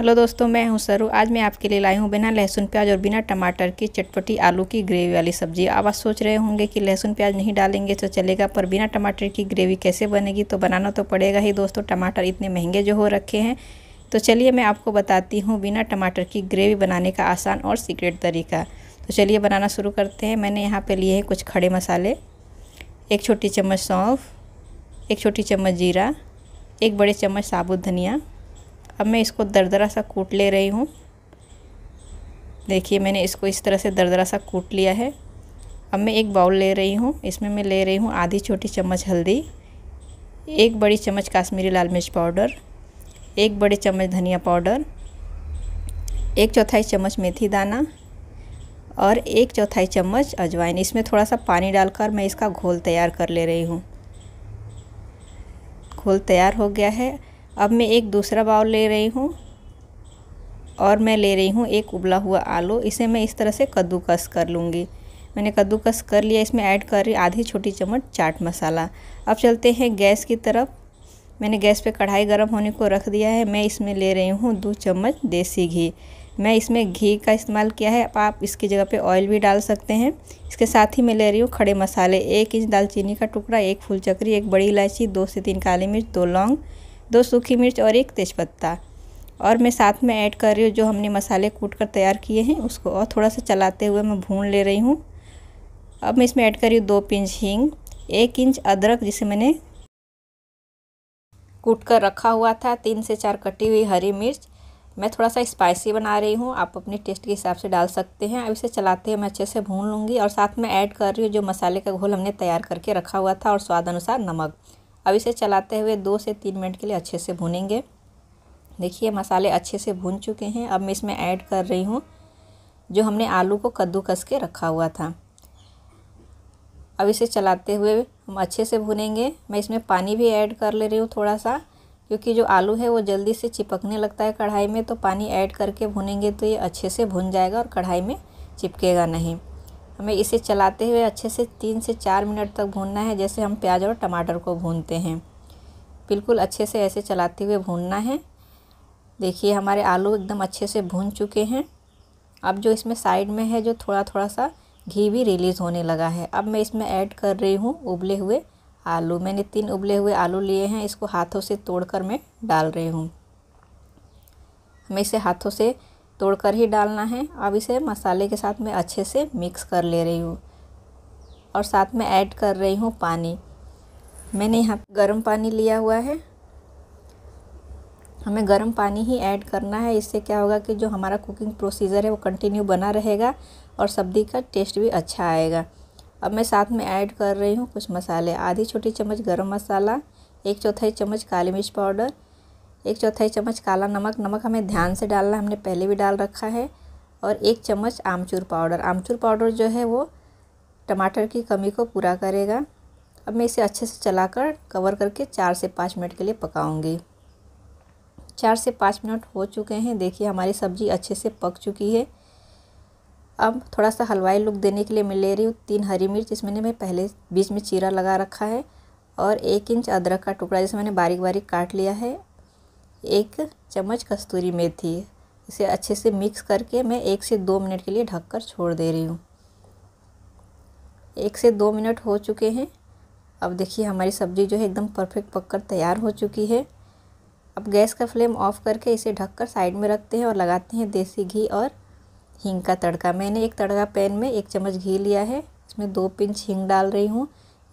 hello दोस्तों मैं हूं सरू आज मैं आपके लिए लाई हूं बिना लहसुन प्याज और बिना टमाटर की चटपटी आलू की ग्रेवी वाली सब्जी अब आज सोच रहे होंगे कि लहसुन प्याज नहीं डालेंगे तो चलेगा पर बिना टमाटर की ग्रेवी कैसे बनेगी तो बनाना तो पड़ेगा ही दोस्तों टमाटर इतने महंगे जो हो रखे हैं तो चलिए मैं आपको बताती हूँ बिना टमाटर की ग्रेवी बनाने का आसान और सीक्रेट तरीका तो चलिए बनाना शुरू करते हैं मैंने यहाँ पर लिए हैं कुछ खड़े मसाले एक छोटी चम्मच सौंफ एक छोटी चम्मच जीरा एक बड़े चम्मच साबुत धनिया अब मैं इसको दरदरा सा कूट ले रही हूँ देखिए मैंने इसको इस तरह से दरदरा सा कूट लिया है अब मैं एक बाउल ले रही हूँ इसमें मैं ले रही हूँ आधी छोटी चम्मच हल्दी एक बड़ी चम्मच काश्मीरी लाल मिर्च पाउडर एक बड़ी चम्मच धनिया पाउडर एक चौथाई चम्मच मेथी दाना और एक चौथाई चम्मच अजवाइन इसमें थोड़ा सा पानी डालकर मैं इसका घोल तैयार कर ले रही हूँ घोल तैयार हो गया है अब मैं एक दूसरा बाउल ले रही हूँ और मैं ले रही हूँ एक उबला हुआ आलू इसे मैं इस तरह से कद्दूकस कर लूँगी मैंने कद्दूकस कर लिया इसमें ऐड कर रही आधी छोटी चम्मच चाट मसाला अब चलते हैं गैस की तरफ मैंने गैस पे कढ़ाई गर्म होने को रख दिया है मैं इसमें ले रही हूँ दो चम्मच देसी घी मैं इसमें घी का इस्तेमाल किया है आप इसकी जगह पे ऑयल भी डाल सकते हैं इसके साथ ही मैं ले रही हूँ खड़े मसाले एक इंच दालचीनी का टुकड़ा एक फूल चक्री एक बड़ी इलायची दो से तीन काली मिर्च दो लौंग दो सूखी मिर्च और एक तेज़पत्ता और मैं साथ में ऐड कर रही हूँ जो हमने मसाले कूट कर तैयार किए हैं उसको और थोड़ा सा चलाते हुए मैं भून ले रही हूँ अब मैं इसमें ऐड कर रही हूँ दो पिंच हींग एक इंच अदरक जिसे मैंने कूट कर रखा हुआ था तीन से चार कटी हुई हरी मिर्च मैं थोड़ा सा स्पाइसी बना रही हूँ आप अपने टेस्ट के हिसाब से डाल सकते हैं अब इसे चलाते हुए मैं अच्छे से भून लूँगी और साथ में ऐड कर रही हूँ जो मसाले का घोल हमने तैयार करके रखा हुआ था और स्वाद अनुसार नमक अब इसे चलाते हुए दो से तीन मिनट के लिए अच्छे से भूनेंगे देखिए मसाले अच्छे से भून चुके हैं अब मैं इसमें ऐड कर रही हूँ जो हमने आलू को कद्दू कस के रखा हुआ था अब इसे चलाते हुए हम अच्छे से भुनेंगे मैं इसमें पानी भी ऐड कर ले रही हूँ थोड़ा सा क्योंकि जो आलू है वो जल्दी से चिपकने लगता है कढ़ाई में तो पानी ऐड करके भुनेंगे तो ये अच्छे से भुन जाएगा और कढ़ाई में चिपकेगा नहीं हमें इसे चलाते हुए अच्छे से तीन से चार मिनट तक भूनना है जैसे हम प्याज और टमाटर को भूनते हैं बिल्कुल अच्छे से ऐसे चलाते हुए भूनना है देखिए हमारे आलू एकदम अच्छे से भून चुके हैं अब जो इसमें साइड में है जो थोड़ा थोड़ा सा घी भी रिलीज़ होने लगा है अब मैं इसमें ऐड कर रही हूँ उबले हुए आलू मैंने तीन उबले हुए आलू लिए हैं इसको हाथों से तोड़कर मैं डाल रही हूँ हमें इसे हाथों से तोड़कर ही डालना है अब इसे मसाले के साथ मैं अच्छे से मिक्स कर ले रही हूँ और साथ में ऐड कर रही हूँ पानी मैंने यहाँ गर्म पानी लिया हुआ है हमें गर्म पानी ही ऐड करना है इससे क्या होगा कि जो हमारा कुकिंग प्रोसीजर है वो कंटिन्यू बना रहेगा और सब्जी का टेस्ट भी अच्छा आएगा अब मैं साथ में ऐड कर रही हूँ कुछ मसाले आधी छोटी चम्मच गर्म मसाला एक चौथाई चम्मच काली मिर्च पाउडर एक चौथाई चम्मच काला नमक नमक हमें ध्यान से डालना हमने पहले भी डाल रखा है और एक चम्मच आमचूर पाउडर आमचूर पाउडर जो है वो टमाटर की कमी को पूरा करेगा अब मैं इसे अच्छे से चलाकर कवर करके चार से पाँच मिनट के लिए पकाऊंगी चार से पाँच मिनट हो चुके हैं देखिए हमारी सब्ज़ी अच्छे से पक चुकी है अब थोड़ा सा हलवाई लुक देने के लिए मैं ले रही हूँ तीन हरी मिर्च इसमें मैं पहले बीच में चीरा लगा रखा है और एक इंच अदरक का टुकड़ा जिसे मैंने बारीक बारीक काट लिया है एक चम्मच कस्तूरी मेथी इसे अच्छे से मिक्स करके मैं एक से दो मिनट के लिए ढककर छोड़ दे रही हूँ एक से दो मिनट हो चुके हैं अब देखिए हमारी सब्ज़ी जो है एकदम परफेक्ट पककर तैयार हो चुकी है अब गैस का फ्लेम ऑफ़ करके इसे ढककर साइड में रखते हैं और लगाते हैं देसी घी और हींग का तड़का मैंने एक तड़का पैन में एक चम्मच घी लिया है इसमें दो पिंच हींग डाल रही हूँ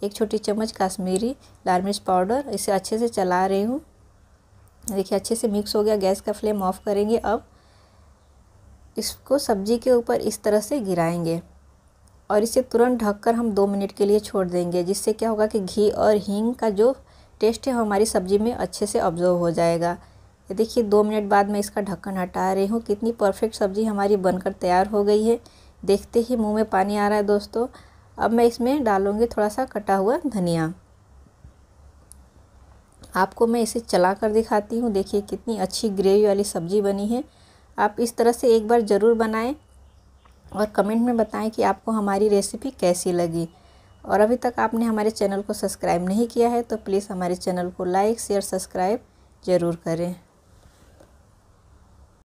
एक छोटी चम्मच कश्मीरी लाल मिर्च पाउडर इसे अच्छे से चला रही हूँ देखिए अच्छे से मिक्स हो गया गैस का फ्लेम ऑफ करेंगे अब इसको सब्जी के ऊपर इस तरह से गिराएंगे और इसे तुरंत ढककर हम दो मिनट के लिए छोड़ देंगे जिससे क्या होगा कि घी और हींग का जो टेस्ट है हमारी सब्ज़ी में अच्छे से ऑब्जर्व हो जाएगा देखिए दो मिनट बाद मैं इसका ढक्कन हटा रही हूँ कितनी परफेक्ट सब्ज़ी हमारी बनकर तैयार हो गई है देखते ही मुँह में पानी आ रहा है दोस्तों अब मैं इसमें डालूँगी थोड़ा सा कटा हुआ धनिया आपको मैं इसे चला कर दिखाती हूँ देखिए कितनी अच्छी ग्रेवी वाली सब्ज़ी बनी है आप इस तरह से एक बार ज़रूर बनाएं और कमेंट में बताएं कि आपको हमारी रेसिपी कैसी लगी और अभी तक आपने हमारे चैनल को सब्सक्राइब नहीं किया है तो प्लीज़ हमारे चैनल को लाइक शेयर सब्सक्राइब ज़रूर करें